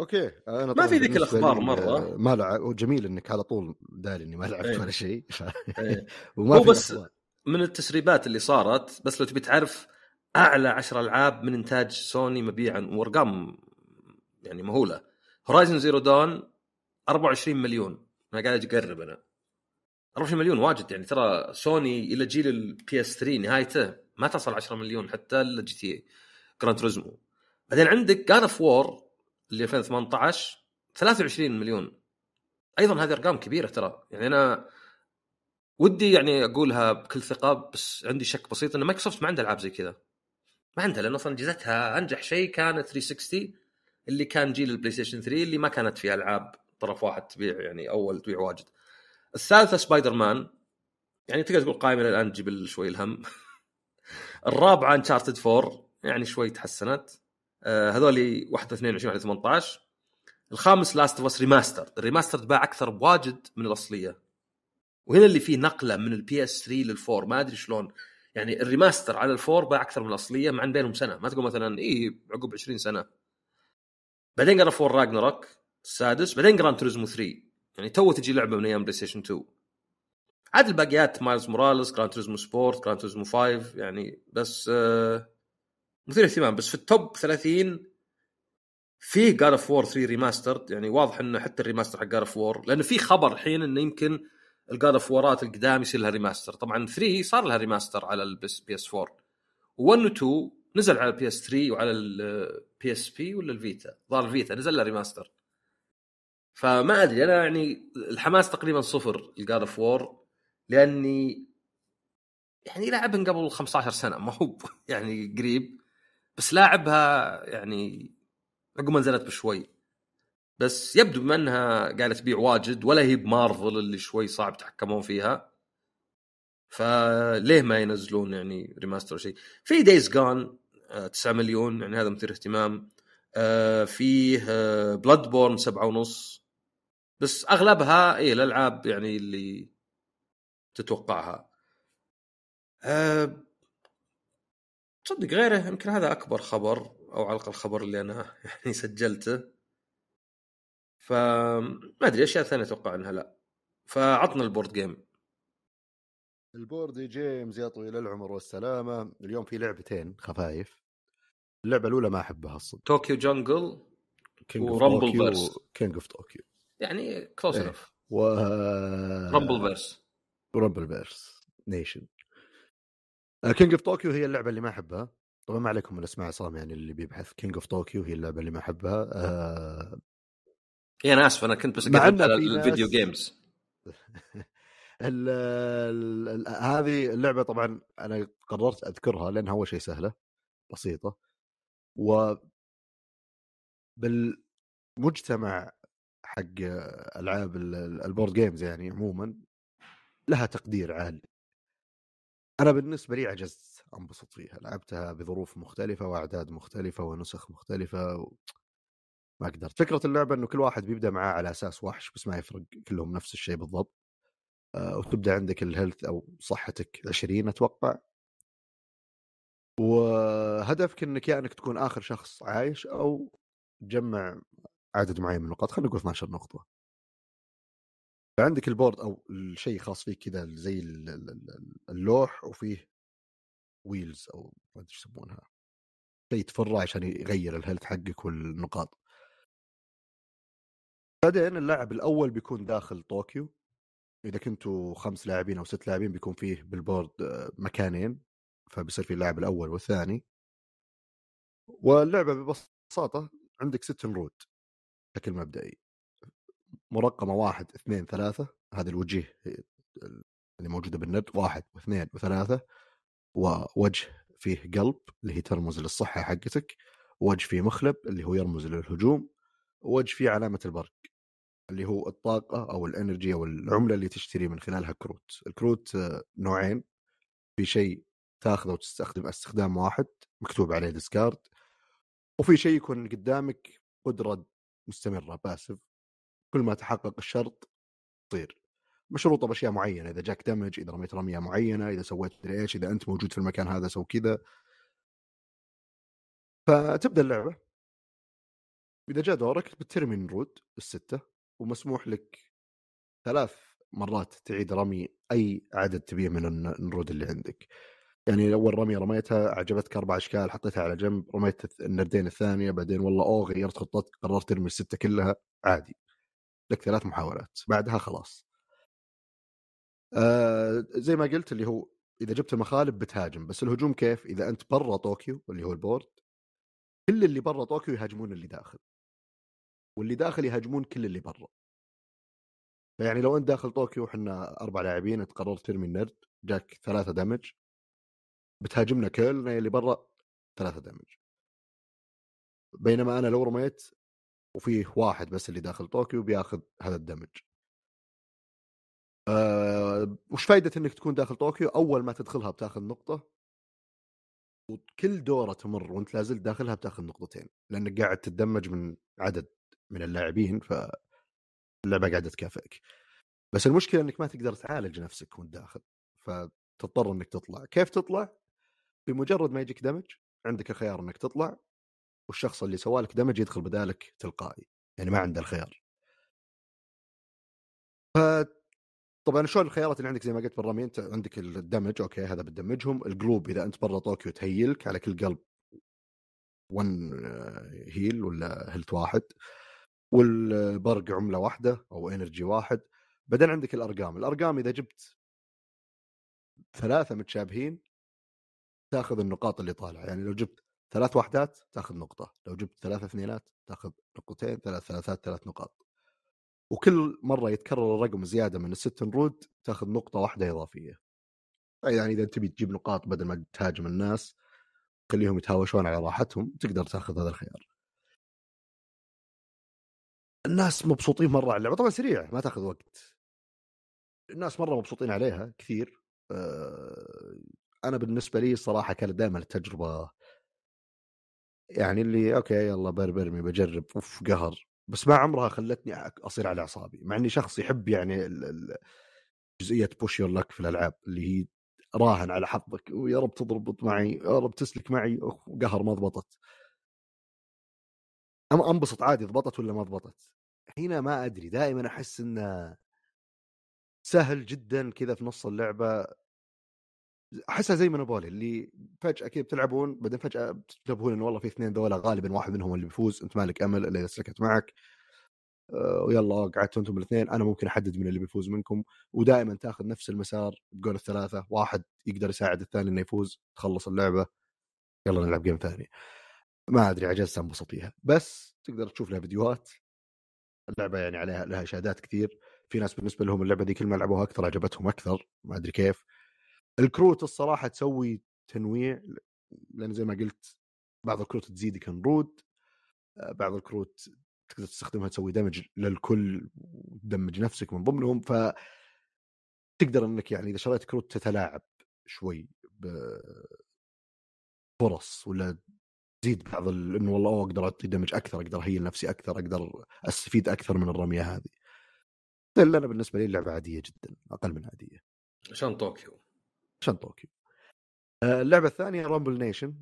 اوكي انا ما في ذيك الاخبار مره آه، ما لعب وجميل انك على طول داري اني ما لعبت إيه. ولا شيء إيه. وما هو بس من التسريبات اللي صارت بس لو تبي تعرف اعلى 10 العاب من انتاج سوني مبيعا وارقام يعني مهوله هورايزن زيرو دون 24 مليون انا قاعد اقرب انا 24 مليون واجد يعني ترى سوني الى جيل البي اس 3 نهايته ما تصل 10 مليون حتى الا جي تي اي جراند ريزمو بعدين عندك جاد اوف وور ل 2018 23 مليون ايضا هذه ارقام كبيره ترى يعني انا ودي يعني اقولها بكل ثقه بس عندي شك بسيط ان مايكروسوفت ما عندها العاب زي كذا ما عندها لان اصلا جزتها انجح شيء كانت 360 اللي كان جيل البلاي ستيشن 3 اللي ما كانت فيها العاب طرف واحد تبيع يعني اول تبيع واجد الثالثه سبايدر مان يعني تقدر تقول قائمه الان تجيب شوي الهم الرابعه انشارتد 4 يعني شوي تحسنت آه، هذول 21 20 18 الخامس لاست اوف اس ريماستر الريماستر باع اكثر بواجد من الاصليه وهنا اللي فيه نقله من البي اس 3 للفور ما ادري شلون يعني الريماستر على الفور باع اكثر من الاصليه مع ان بينهم سنه ما تقول مثلا اي عقب 20 سنه بعدين قرا فور راجنروك السادس بعدين جراند توريزمو 3 يعني تو تجي لعبه من ايام بلاي ستيشن 2 عاد الباقيات مايلز موراليس جراند توريزمو سبورت جراند توريزمو 5 يعني بس آه مثير اهتمام بس في التوب 30 في جاد اوف وور 3 ريماسترد يعني واضح انه حتى الريماستر حق جاد اوف وور لانه في خبر الحين انه يمكن الجاد اوف وورات القدام يصير لها ريماستر طبعا 3 صار لها ريماستر على البس بي اس 4 و1 و2 نزل على البي اس 3 وعلى البي اس بي ولا الفيتا ظهر الفيتا نزل لها ريماستر فما ادري انا يعني الحماس تقريبا صفر الجاد اوف وور لاني يعني لعبن قبل 15 سنه ما هو يعني قريب بس لاعبها يعني عقب ما نزلت بشوي بس يبدو بما انها قاعده تبيع واجد ولا هي بمارفل اللي شوي صعب يتحكمون فيها فليه ما ينزلون يعني ريماستر شيء في دايز جون 9 مليون يعني هذا مثير اهتمام آه، فيه بلاد بورن 7 ونص بس اغلبها اي الالعاب يعني اللي تتوقعها آه، تصدق غيره يمكن هذا اكبر خبر او على الاقل الخبر اللي انا يعني سجلته فما ادري اشياء ثانيه اتوقع انها لا فعطنا البورد جيم البورد جيمز يا طويل العمر والسلامه اليوم في لعبتين خفايف اللعبه الاولى ما احبها الصدق طوكيو جنجل ورامبل فيرس كينج اوف طوكيو يعني كلوز انف إيه. و رامبل فيرس رامبل فيرس نيشن كينج اوف طوكيو هي اللعبه اللي ما احبها طبعا ما عليكم من اسماء عصام يعني اللي بيبحث كينج اوف طوكيو هي اللعبه اللي ما احبها آه... اي انا اسف انا كنت بس على الفيديو ناس... جيمز هذه اللعبه طبعا انا قررت اذكرها لانها اول شيء سهله بسيطه و بالمجتمع حق العاب البورد جيمز يعني عموما لها تقدير عالي انا بالنسبه لي عجزت انبسط فيها لعبتها بظروف مختلفه واعداد مختلفه ونسخ مختلفه و... ما قدرت فكره اللعبه انه كل واحد بيبدا معاه على اساس وحش بس ما يفرق كلهم نفس الشيء بالضبط آه وتبدا عندك الهيلث او صحتك 20 اتوقع وهدفك انك يا يعني انك تكون اخر شخص عايش او تجمع عدد معين من النقاط خلينا نقول 12 نقطه فعندك البورد او الشيء خاص فيك كذا زي اللوح وفيه ويلز او ما ادري يسمونها شيء تفره عشان يغير الهيلث حقك والنقاط بعدين اللاعب الاول بيكون داخل طوكيو اذا كنتوا خمس لاعبين او ست لاعبين بيكون فيه بالبورد آه، مكانين فبيصير في اللاعب الاول والثاني واللعبه ببساطه عندك ست نرود بشكل مبدئي مرقمه واحد اثنين ثلاثه هذه الوجيه اللي موجوده بالنت واحد واثنين وثلاثه ووجه فيه قلب اللي هي ترمز للصحه حقتك وجه فيه مخلب اللي هو يرمز للهجوم وجه فيه علامه البرق اللي هو الطاقه او الانرجي او العمله اللي تشتري من خلالها كروت الكروت نوعين في شيء تاخذه وتستخدم استخدام واحد مكتوب عليه ديسكارد وفي شيء يكون قدامك قدره مستمره باسف كل ما تحقق الشرط تصير مشروطه باشياء معينه اذا جاك دمج اذا رميت رميه معينه اذا سويت مدري ايش اذا انت موجود في المكان هذا سو كذا فتبدا اللعبه اذا جاء دورك بترمي النرود السته ومسموح لك ثلاث مرات تعيد رمي اي عدد تبيه من النرود اللي عندك يعني اول رميه رميتها عجبتك اربع اشكال حطيتها على جنب رميت النردين الثانيه بعدين والله اوه غيرت خطتك قررت ترمي السته كلها عادي لك ثلاث محاولات بعدها خلاص آه زي ما قلت اللي هو اذا جبت المخالب بتهاجم بس الهجوم كيف اذا انت برا طوكيو اللي هو البورد كل اللي برا طوكيو يهاجمون اللي داخل واللي داخل يهاجمون كل اللي برا فيعني لو انت داخل طوكيو احنا اربع لاعبين انت قررت ترمي النرد جاك ثلاثه دمج بتهاجمنا كلنا اللي برا ثلاثه دمج بينما انا لو رميت وفيه واحد بس اللي داخل طوكيو بياخذ هذا الدمج أه وش فائدة انك تكون داخل طوكيو اول ما تدخلها بتاخذ نقطة وكل دورة تمر وانت لازلت داخلها بتاخذ نقطتين لانك قاعد تتدمج من عدد من اللاعبين ف اللعبة قاعدة تكافئك بس المشكلة انك ما تقدر تعالج نفسك وانت داخل فتضطر انك تطلع كيف تطلع؟ بمجرد ما يجيك دمج عندك الخيار انك تطلع والشخص اللي سوالك دمج يدخل بدالك تلقائي يعني ما عنده الخيار ف طبعا شلون الخيارات اللي عندك زي ما قلت بالرمي انت عندك الدمج اوكي هذا بتدمجهم القلوب اذا انت برا طوكيو تهيلك على كل قلب 1 هيل آه، ولا هيلت واحد والبرق عمله واحده او انرجي واحد بعدين عندك الارقام الارقام اذا جبت ثلاثه متشابهين تاخذ النقاط اللي طالعه يعني لو جبت ثلاث وحدات تاخذ نقطه لو جبت ثلاث اثنينات تاخذ نقطتين ثلاث ثلاثات ثلاث نقاط وكل مره يتكرر الرقم زياده من الست نرود تاخذ نقطه واحده اضافيه يعني اذا تبي تجيب نقاط بدل ما تهاجم الناس خليهم يتهاوشون على راحتهم تقدر تاخذ هذا الخيار الناس مبسوطين مره على اللعبه طبعا سريع ما تاخذ وقت الناس مره مبسوطين عليها كثير آه، انا بالنسبه لي صراحه كانت دائما التجربه يعني اللي اوكي يلا برمي بجرب اوف قهر بس ما عمرها خلتني اصير على اعصابي مع اني شخص يحب يعني جزئيه بوش يور لك في الالعاب اللي هي راهن على حظك ويا رب تضرب معي يا رب تسلك معي اوف قهر ما ضبطت أم انبسط عادي ضبطت ولا ما ضبطت هنا ما ادري دائما احس انه سهل جدا كذا في نص اللعبه احسها زي مونوبولي اللي فجاه كذا بتلعبون بعدين فجاه بتنتبهون انه والله في اثنين ذولا غالبا واحد منهم اللي بيفوز انت مالك امل الا اذا سكت معك آه، ويلا قعدتوا انتم الاثنين انا ممكن احدد من اللي بيفوز منكم ودائما تاخذ نفس المسار بقول الثلاثه واحد يقدر يساعد الثاني انه يفوز تخلص اللعبه يلا نلعب جيم ثاني ما ادري عجزت انبسط فيها بس تقدر تشوف لها فيديوهات اللعبه يعني عليها لها اشادات كثير في ناس بالنسبه لهم اللعبه دي كل ما لعبوها اكثر عجبتهم اكثر ما ادري كيف الكروت الصراحه تسوي تنويع لان زي ما قلت بعض الكروت تزيدك رود آه، بعض الكروت تقدر تستخدمها تسوي دمج للكل وتدمج نفسك من ضمنهم ف تقدر انك يعني اذا شريت كروت تتلاعب شوي بفرص ولا تزيد بعض انه والله أوه اقدر اعطي دمج اكثر اقدر اهيل نفسي اكثر اقدر استفيد اكثر من الرميه هذه الا انا بالنسبه لي اللعبه عاديه جدا اقل من عاديه عشان طوكيو عشان طوكيو آه، اللعبه الثانيه رامبل نيشن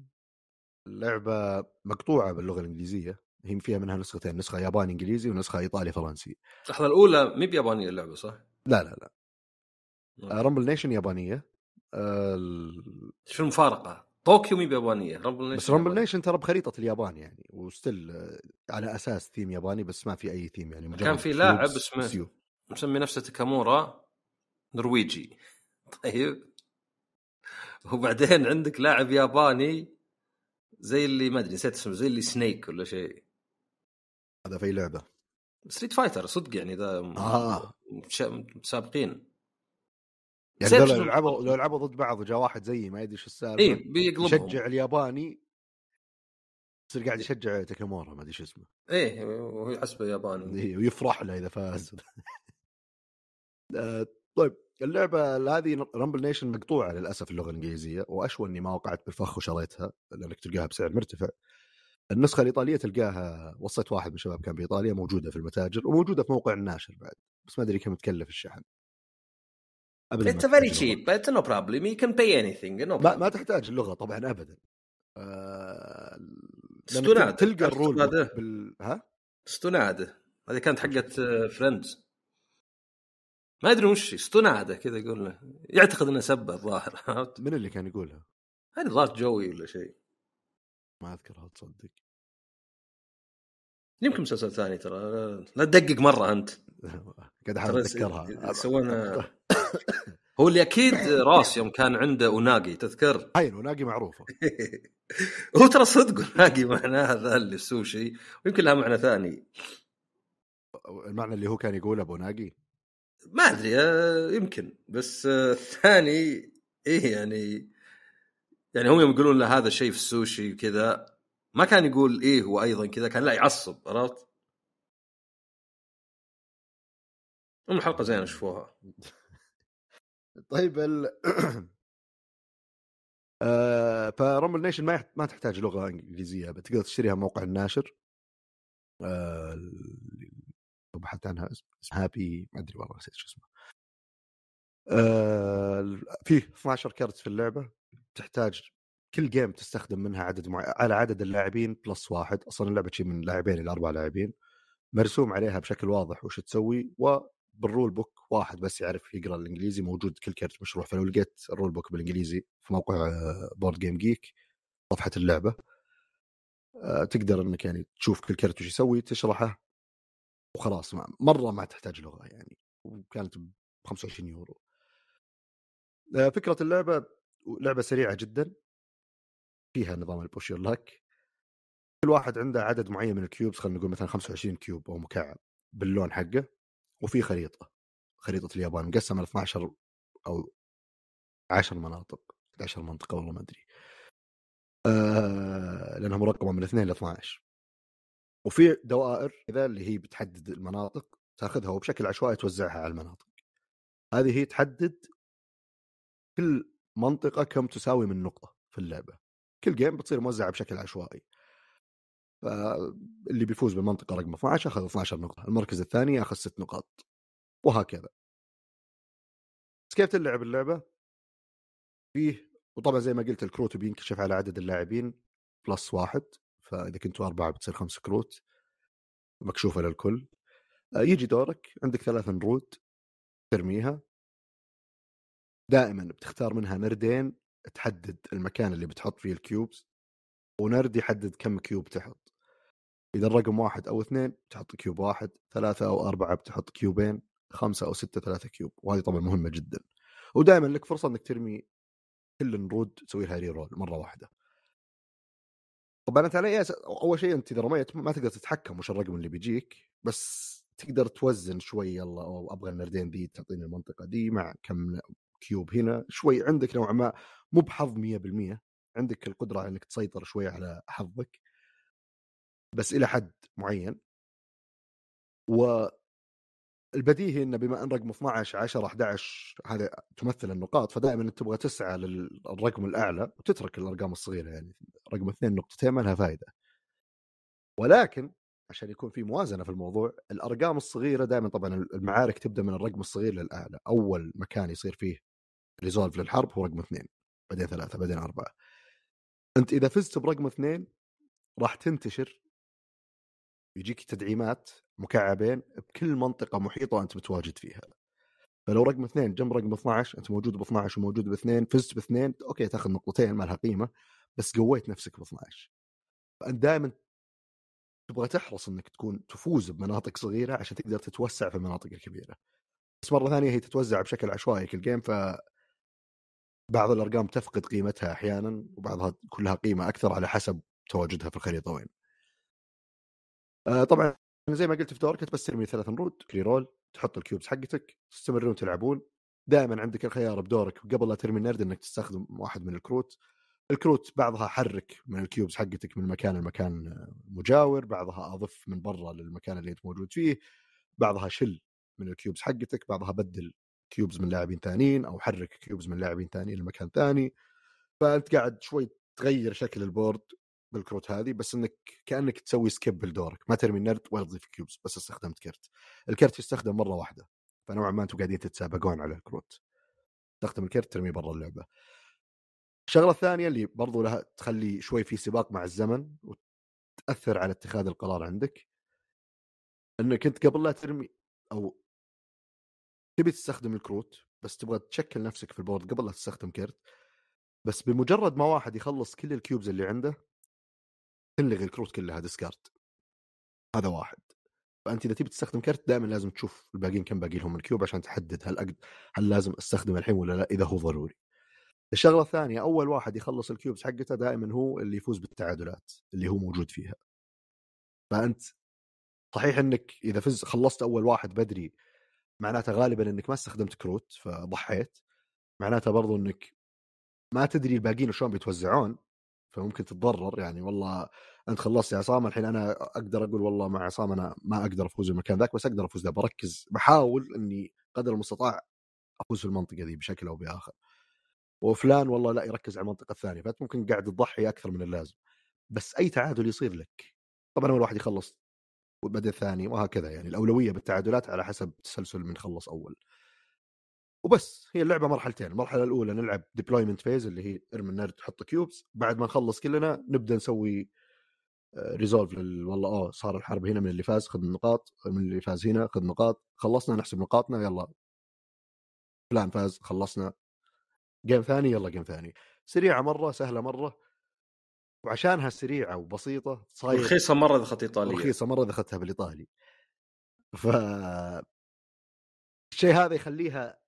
لعبه مقطوعه باللغه الانجليزيه هي فيها منها نسختين نسخه ياباني انجليزي ونسخه ايطالي فرنسي اللحظه الاولى مي بيابانيه اللعبه صح؟ لا لا لا رامبل آه. نيشن آه، يابانيه شو المفارقه؟ طوكيو مي بيابانيه رامبل نيشن بس رامبل نيشن ترى بخريطه اليابان يعني وستيل على اساس ثيم ياباني بس ما في اي ثيم يعني كان في لاعب اسمه مسمي نفسه تاكامورا نرويجي طيب وبعدين عندك لاعب ياباني زي اللي ما ادري نسيت اسمه زي اللي سنيك ولا شيء هذا في اي لعبه؟ ستريت فايتر صدق يعني ذا آه. متسابقين يعني لو لعبوا لو لعبوا ضد بعض وجاء واحد زيي ما يدري شو السالفه اي بيقلبهم يشجع الياباني يصير قاعد يشجع تاكامورا ما ادري شو اسمه ايه وهو يحسبه ياباني ايه ويفرح له اذا فاز آه، طيب اللعبه هذه رامبل نيشن مقطوعه للاسف اللغه الانجليزيه واشوى اني ما وقعت بالفخ وشريتها لانك تلقاها بسعر مرتفع النسخه الايطاليه تلقاها وصيت واحد من الشباب كان بايطاليا موجوده في المتاجر وموجوده في موقع الناشر بعد بس ما ادري كم تكلف الشحن ابدا اتس فيري but no نو you يو كان anything اني ثينج ما تحتاج اللغه طبعا ابدا آه... تلقى الرول بال ها تستوناد هذه كانت حقت فريندز ما ادري وش استنعده كذا يقول له يعتقد انه سبه الظاهر من اللي كان يقولها؟ هذه ظاهر جوي ولا شيء ما اذكرها تصدق يمكن مسلسل ثاني ترى لا تدقق مره انت قاعد احاول اتذكرها سوينا هو اللي اكيد راس يوم كان عنده اوناجي تذكر؟ اي اوناجي معروفه هو ترى صدق اوناجي معناه هذا اللي السوشي ويمكن لها معنى ثاني المعنى اللي هو كان يقوله بوناجي ما ادري آه، يمكن بس آه، الثاني ايه يعني يعني هم يقولون له هذا شيء في السوشي وكذا ما كان يقول ايه هو ايضا كذا كان لا يعصب عرفت؟ ام الحلقه زين شوفوها طيب ال آه فرامبل نيشن ما ما تحتاج لغه انجليزيه بتقدر تشتريها موقع الناشر آه لو بحثت عنها اسم هابي ما ادري والله نسيت شو اسمه في آه، فيه 12 كارت في اللعبه تحتاج كل جيم تستخدم منها عدد مع... على عدد اللاعبين بلس واحد اصلا اللعبه شيء من لاعبين الى اربع لاعبين مرسوم عليها بشكل واضح وش تسوي وبالرول بوك واحد بس يعرف يقرا الانجليزي موجود كل كرت مشروع فلو لقيت الرول بوك بالانجليزي في موقع بورد جيم جيك صفحه اللعبه آه، تقدر انك يعني تشوف كل كرت وش يسوي تشرحه وخلاص ما مره ما تحتاج لغه يعني وكانت ب 25 يورو فكره اللعبه لعبه سريعه جدا فيها نظام البوش لك كل واحد عنده عدد معين من الكيوبس خلينا نقول مثلا 25 كيوب او مكعب باللون حقه وفي خريطه خريطه اليابان مقسمه ل 12 او 10 مناطق 11 منطقه والله ما ادري آه لانها مرقمه من 2 ل 12 وفي دوائر كذا اللي هي بتحدد المناطق تاخذها وبشكل عشوائي توزعها على المناطق هذه هي تحدد كل منطقه كم تساوي من نقطه في اللعبه كل جيم بتصير موزعه بشكل عشوائي فاللي بيفوز بالمنطقه رقم 12 اخذ 12 نقطه المركز الثاني اخذ 6 نقاط وهكذا كيف تلعب اللعبه فيه وطبعا زي ما قلت الكروت بينكشف على عدد اللاعبين بلس واحد فاذا كنتوا اربعه بتصير خمس كروت مكشوفه للكل آه، يجي دورك عندك ثلاث نرود ترميها دائما بتختار منها نردين تحدد المكان اللي بتحط فيه الكيوبز ونرد يحدد كم كيوب تحط اذا الرقم واحد او اثنين تحط كيوب واحد ثلاثه او اربعه بتحط كيوبين خمسه او سته ثلاثه كيوب وهذه طبعا مهمه جدا ودائما لك فرصه انك ترمي كل النرود تسوي لها ري رول مره واحده طبعا انت على إيه اول شيء انت اذا رميت ما تقدر تتحكم وش الرقم اللي بيجيك بس تقدر توزن شوي يلا او ابغى النردين ذي تعطيني المنطقه دي مع كم كيوب هنا شوي عندك نوعا ما مو بحظ 100% عندك القدره انك تسيطر شوي على حظك بس الى حد معين و البديهي انه بما ان رقم 12 10 11 هذا تمثل النقاط فدائما انت تبغى تسعى للرقم الاعلى وتترك الارقام الصغيره يعني رقم اثنين نقطتين ما لها فائده ولكن عشان يكون في موازنه في الموضوع الارقام الصغيره دائما طبعا المعارك تبدا من الرقم الصغير للاعلى اول مكان يصير فيه ريزولف للحرب هو رقم اثنين بعدين ثلاثه بعدين اربعه انت اذا فزت برقم اثنين راح تنتشر يجيك تدعيمات مكعبين بكل منطقه محيطه انت متواجد فيها فلو رقم اثنين جنب رقم 12 انت موجود ب 12 وموجود باثنين فزت باثنين اوكي تاخذ نقطتين ما لها قيمه بس قويت نفسك ب 12 فانت دائما تبغى تحرص انك تكون تفوز بمناطق صغيره عشان تقدر تتوسع في المناطق الكبيره بس مره ثانيه هي تتوزع بشكل عشوائي كل جيم ف بعض الارقام تفقد قيمتها احيانا وبعضها كلها قيمه اكثر على حسب تواجدها في الخريطه وين. آه طبعا زي ما قلت في دورك بس ترمي ثلاث نرود كري رول تحط الكيوبس حقتك تستمرون تلعبون دائما عندك الخيار بدورك قبل لا ترمي النرد انك تستخدم واحد من الكروت الكروت بعضها حرك من الكيوبز حقتك من مكان لمكان مجاور بعضها اضف من برا للمكان اللي انت موجود فيه بعضها شل من الكيوبز حقتك بعضها بدل كيوبز من لاعبين ثانيين او حرك كيوبز من لاعبين ثانيين لمكان ثاني فانت قاعد شوي تغير شكل البورد بالكروت هذه بس انك كانك تسوي سكيب لدورك ما ترمي النرد ولا تضيف كيوبز بس استخدمت كرت الكرت يستخدم مره واحده فنوعا ما انتم قاعدين تتسابقون على الكروت تستخدم الكرت ترميه برا اللعبه الشغله الثانيه اللي برضو لها تخلي شوي في سباق مع الزمن وتاثر على اتخاذ القرار عندك انك انت قبل لا ترمي او تبي تستخدم الكروت بس تبغى تشكل نفسك في البورد قبل لا تستخدم كرت بس بمجرد ما واحد يخلص كل الكيوبز اللي عنده تلغي الكروت كلها ديسكارد هذا واحد فانت اذا تبي تستخدم كرت دائما لازم تشوف الباقيين كم باقي لهم الكيوب عشان تحدد هل أقد... هل لازم استخدم الحين ولا لا اذا هو ضروري الشغله الثانيه اول واحد يخلص الكيوبس حقته دائما هو اللي يفوز بالتعادلات اللي هو موجود فيها فانت صحيح انك اذا فز خلصت اول واحد بدري معناته غالبا انك ما استخدمت كروت فضحيت معناته برضو انك ما تدري الباقيين شلون بيتوزعون فممكن تتضرر يعني والله انت خلصت يا عصام الحين انا اقدر اقول والله مع عصام انا ما اقدر افوز المكان ذاك بس اقدر افوز ذا بركز بحاول اني قدر المستطاع افوز في المنطقه ذي بشكل او باخر وفلان والله لا يركز على المنطقه الثانيه فانت ممكن قاعد تضحي اكثر من اللازم بس اي تعادل يصير لك طبعا اول واحد يخلص وبدا الثاني وهكذا يعني الاولويه بالتعادلات على حسب تسلسل من خلص اول وبس هي اللعبه مرحلتين المرحله الاولى نلعب ديبلويمنت فيز اللي هي ارمي النرد تحط كيوبس بعد ما نخلص كلنا نبدا نسوي ريزولف آه، والله اه صار الحرب هنا من اللي فاز خذ النقاط من اللي فاز هنا خذ نقاط خلصنا نحسب نقاطنا يلا فلان فاز خلصنا جيم ثاني يلا جيم ثاني سريعه مره سهله مره وعشانها سريعه وبسيطه صاير رخيصه مره اذا اخذت ايطاليه رخيصه مره اذا اخذتها بالايطالي ف الشيء هذا يخليها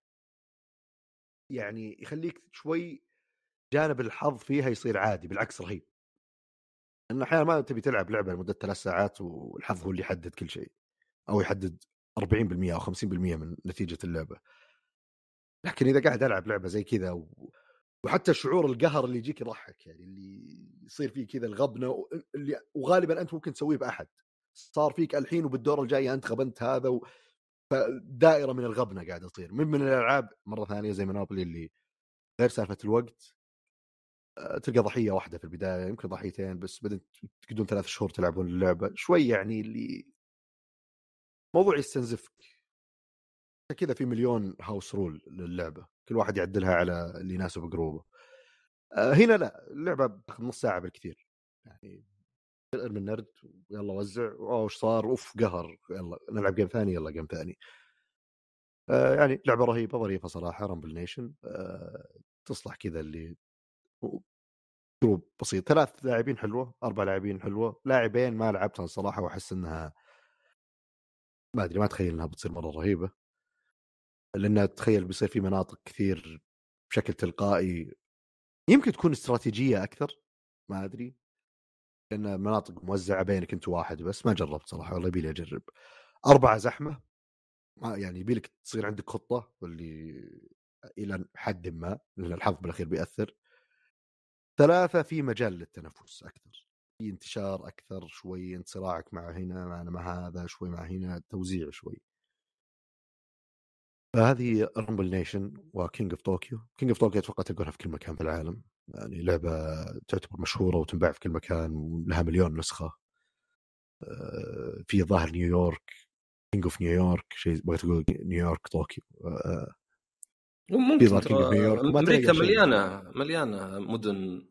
يعني يخليك شوي جانب الحظ فيها يصير عادي بالعكس رهيب انه احيانا ما تبي تلعب لعبه لمده ثلاث ساعات والحظ هو اللي يحدد كل شيء او يحدد 40% او 50% من نتيجه اللعبه لكن اذا قاعد العب لعبه زي كذا و... وحتى شعور القهر اللي يجيك يضحك يعني اللي يصير فيه كذا الغبنه اللي وغالبا انت ممكن تسويه باحد صار فيك الحين وبالدور الجاي انت غبنت هذا و... فدائره من الغبنه قاعده تصير من من الالعاب مره ثانيه زي مونوبولي اللي غير سالفه الوقت آه، تلقى ضحيه واحده في البدايه يمكن ضحيتين بس بدأت تقعدون ثلاث شهور تلعبون اللعبه شوي يعني اللي موضوع يستنزفك كذا في مليون هاوس رول للعبه كل واحد يعدلها على اللي يناسب جروبه آه، هنا لا اللعبه بتاخذ نص ساعه بالكثير يعني ارمي النرد يلا وزع آه، واو ايش صار اوف قهر يلا نلعب جيم ثاني يلا جيم ثاني آه يعني لعبه رهيبه ظريفه صراحه رامبل نيشن آه تصلح كذا اللي جروب بسيط ثلاث لاعبين حلوه اربع لاعبين حلوه لاعبين ما لعبتها صراحه واحس انها ما ادري ما اتخيل انها بتصير مره رهيبه لان تخيل بيصير في مناطق كثير بشكل تلقائي يمكن تكون استراتيجيه اكثر ما ادري لان مناطق موزعه بينك انت واحد بس ما جربت صراحه والله يبي لي اجرب اربعه زحمه ما يعني يبي لك تصير عندك خطه واللي الى حد ما لان الحظ بالاخير بياثر ثلاثه في مجال للتنفس اكثر في انتشار اكثر شوي انت صراعك مع هنا مع هذا شوي مع هنا توزيع شوي فهذه رامبل نيشن وكينج اوف طوكيو، كينج اوف طوكيو اتوقع تلقونها في كل مكان في العالم، يعني لعبه تعتبر مشهوره وتنباع في كل مكان ولها مليون نسخه. آه، في ظاهر نيويورك كينج اوف نيويورك شيء بغيت اقول نيويورك طوكيو ممكن كينج اوف نيويورك امريكا مليانه مليانه مدن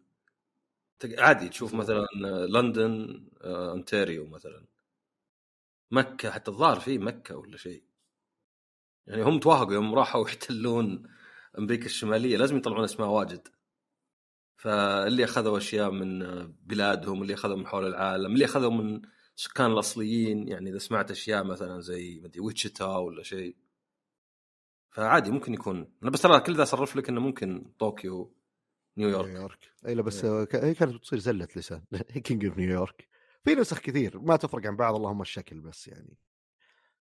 عادي تشوف مثلا لندن اونتاريو آه، مثلا مكه حتى الظاهر في مكه ولا شيء يعني هم توهقوا يوم راحوا يحتلون امريكا الشماليه لازم يطلعون اسماء واجد فاللي اخذوا اشياء من بلادهم اللي اخذوا من حول العالم اللي اخذوا من سكان الاصليين يعني اذا سمعت اشياء مثلا زي مدري ويتشيتا ولا شيء فعادي ممكن يكون انا بس ترى كل ذا صرف لك انه ممكن طوكيو نيويورك نيويورك اي لا بس إيه. هي كانت بتصير زله لسان كينج اوف نيويورك في نسخ كثير ما تفرق عن بعض اللهم الشكل بس يعني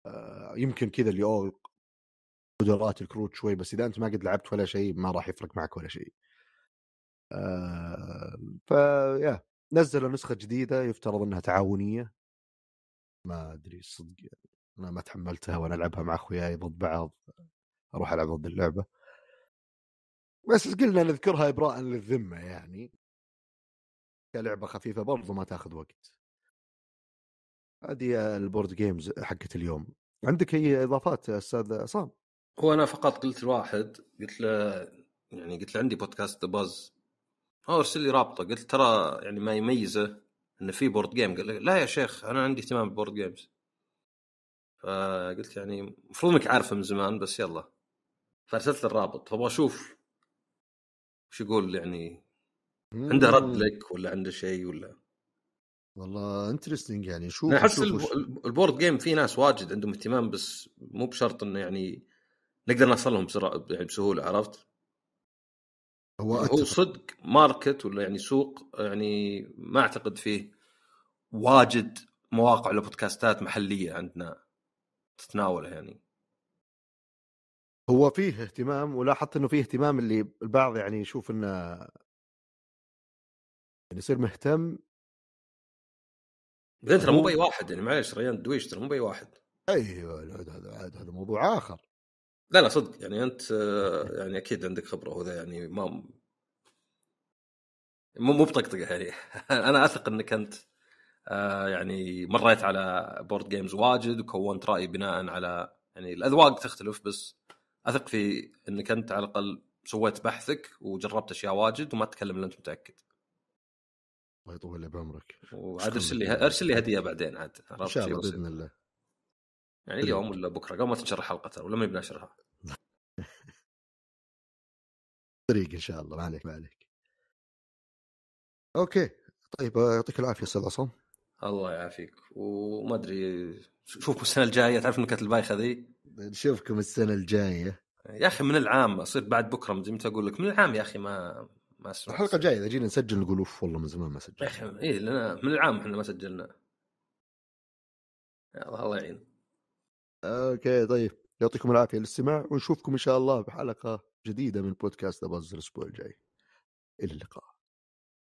آه، يمكن كذا اللي اوه قدرات الكروت شوي بس اذا انت ما قد لعبت ولا شيء ما راح يفرق معك ولا شيء. آه فيا نزلوا نسخه جديده يفترض انها تعاونيه ما ادري صدق انا ما تحملتها وانا العبها مع اخوياي ضد بعض اروح العب ضد اللعبه بس قلنا نذكرها ابراء للذمه يعني كلعبه خفيفه برضو ما تاخذ وقت هذه البورد جيمز حقت اليوم عندك اي اضافات استاذ عصام هو انا فقط قلت لواحد قلت له يعني قلت له عندي بودكاست باز او ارسل لي رابطه قلت ترى يعني ما يميزه انه في بورد جيم قال لي لا يا شيخ انا عندي اهتمام بالبورد جيمز فقلت يعني المفروض انك عارفه من زمان بس يلا فارسلت الرابط فابغى اشوف وش يقول يعني عنده رد لك ولا عنده شيء ولا والله انترستنج يعني شوف احس البورد جيم في ناس واجد عندهم اهتمام بس مو بشرط انه يعني نقدر نوصل لهم بسرعه يعني بسهوله عرفت؟ هو يعني هو صدق ماركت ولا يعني سوق يعني ما اعتقد فيه واجد مواقع بودكاستات محليه عندنا تتناولها يعني هو فيه اهتمام ولاحظت انه فيه اهتمام اللي البعض يعني يشوف انه يعني يصير مهتم بعدين ترى مو باي واحد يعني معلش ريان دويش ترى مو باي واحد ايوه هذا هذا موضوع اخر لا لا صدق يعني انت يعني اكيد عندك خبره وذا يعني ما مو مو بطقطقه يعني انا اثق انك انت آه، يعني مريت على بورد جيمز واجد وكونت راي بناء على يعني الاذواق تختلف بس اثق في انك انت على الاقل سويت بحثك وجربت اشياء واجد وما تتكلم الا انت متاكد. الله يطول بعمرك. وعاد ارسل لي ارسل لي هديه بعدين عاد ان شاء الله باذن الله. يعني اليوم ولا بكره قبل ما تنشر الحلقه ولا ما بنشرها طريق ان شاء الله ما عليك ما عليك اوكي طيب آه، يعطيك العافيه استاذ عصام الله يعافيك وما ادري شوفكم السنه الجايه تعرف النكت البايخه ذي نشوفكم السنه الجايه يا اخي من العام اصير بعد بكره مدري متى اقول لك من العام يا اخي ما ما اسمع الحلقه الجايه اذا جينا نسجل نقول اوف والله من زمان ما سجلنا يا اخي اي لنا من العام احنا ما سجلنا يلا الله يعين اوكي طيب يعطيكم العافيه للاستماع ونشوفكم ان شاء الله بحلقه جديده من بودكاست اباز الاسبوع الجاي الى اللقاء